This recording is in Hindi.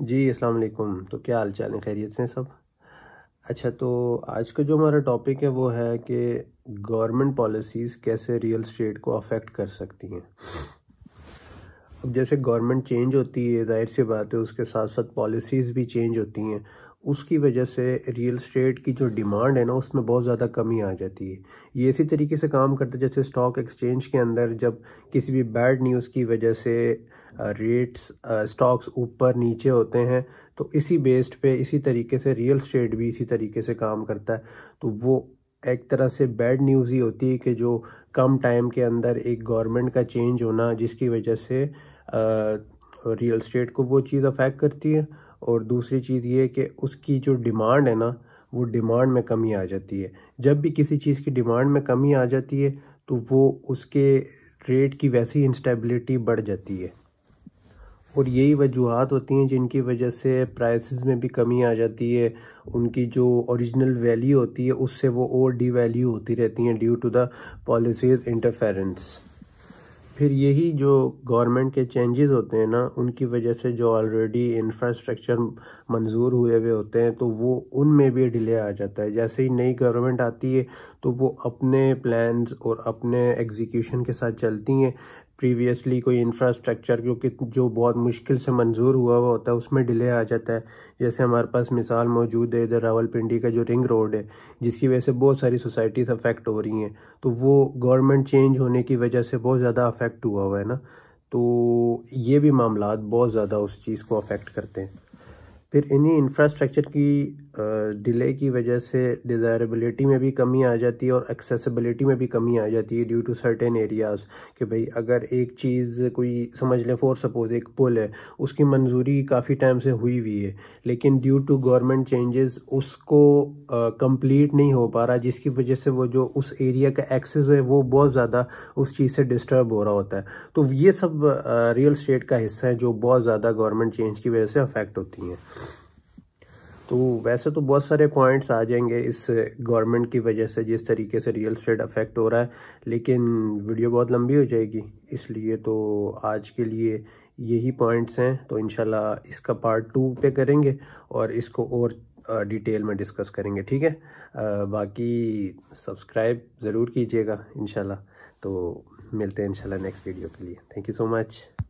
जी अस्सलाम वालेकुम तो क्या हाल चाल है खैरियत से सब अच्छा तो आज का जो हमारा टॉपिक है वो है कि गवर्नमेंट पॉलिसीज़ कैसे रियल स्टेट को अफेक्ट कर सकती हैं अब जैसे गवर्नमेंट चेंज होती है जाहिर सी बात है उसके साथ साथ पॉलिसीज़ भी चेंज होती हैं उसकी वजह से रियल स्टेट की जो डिमांड है ना उसमें बहुत ज़्यादा कमी आ जाती है ये इसी तरीके से काम करता है जैसे स्टॉक एक्सचेंज के अंदर जब किसी भी बैड न्यूज़ की वजह से रेट्स स्टॉक्स ऊपर नीचे होते हैं तो इसी बेस्ड पे इसी तरीके से रियल स्टेट भी इसी तरीके से काम करता है तो वो एक तरह से बैड न्यूज़ ही होती है कि जो कम टाइम के अंदर एक गवर्नमेंट का चेंज होना जिसकी वजह से रियल स्टेट को वो चीज़ अफेक्ट करती है और दूसरी चीज़ ये कि उसकी जो डिमांड है ना वो डिमांड में कमी आ जाती है जब भी किसी चीज़ की डिमांड में कमी आ जाती है तो वो उसके रेट की वैसी इंस्टेबिलिटी बढ़ जाती है और यही वजूहत होती हैं जिनकी वजह से प्राइसेस में भी कमी आ जाती है उनकी जो ओरिजिनल वैल्यू होती है उससे वो और डी वैल्यू होती रहती हैं due to the policies interference फिर यही जो गवर्नमेंट के चेंजेस होते हैं ना उनकी वजह से जो ऑलरेडी इंफ्रास्ट्रक्चर मंजूर हुए हुए होते हैं तो वो उनमें भी डिले आ जाता है जैसे ही नई गवर्नमेंट आती है तो वो अपने प्लान्स और अपने एग्जीक्यूशन के साथ चलती हैं प्रीवियसली कोई इंफ्रास्ट्रक्चर क्योंकि जो बहुत मुश्किल से मंजूर हुआ हुआ होता है उसमें डिले आ जाता है जैसे हमारे पास मिसाल मौजूद है इधर रावलपिंडी का जो रिंग रोड है जिसकी वजह से बहुत सारी सोसाइटीज़ अफेक्ट हो रही हैं तो वो गवर्नमेंट चेंज होने की वजह से बहुत ज़्यादा अफेक्ट हुआ हुआ है ना तो ये भी मामला बहुत ज़्यादा उस चीज़ को अफेक्ट करते हैं फिर इन्हीं इंफ्रास्ट्रक्चर की डिले की वजह से डिज़ायरेबिलिटी में भी कमी आ जाती है और एक्सेसिबिलिटी में भी कमी आ जाती है ड्यू टू सर्टेन एरियाज़ कि भाई अगर एक चीज़ कोई समझ लें फॉर सपोज़ एक पुल है उसकी मंजूरी काफ़ी टाइम से हुई हुई है लेकिन ड्यू टू गवर्नमेंट चेंजेस उसको कंप्लीट नहीं हो पा रहा जिसकी वजह से वो जो उस एरिया का एक्सेस है वो बहुत ज़्यादा उस चीज़ से डिस्टर्ब हो रहा होता है तो ये सब रियल स्टेट का हिस्सा है जो बहुत ज़्यादा गवर्नमेंट चेंज की वजह से अफेक्ट होती हैं तो वैसे तो बहुत सारे पॉइंट्स आ जाएंगे इस गवर्नमेंट की वजह से जिस तरीके से रियल स्टेट अफेक्ट हो रहा है लेकिन वीडियो बहुत लंबी हो जाएगी इसलिए तो आज के लिए यही पॉइंट्स हैं तो इन इसका पार्ट टू पे करेंगे और इसको और डिटेल में डिस्कस करेंगे ठीक है बाकी सब्सक्राइब ज़रूर कीजिएगा इन तो मिलते हैं इनशाला नेक्स्ट वीडियो के लिए थैंक यू सो मच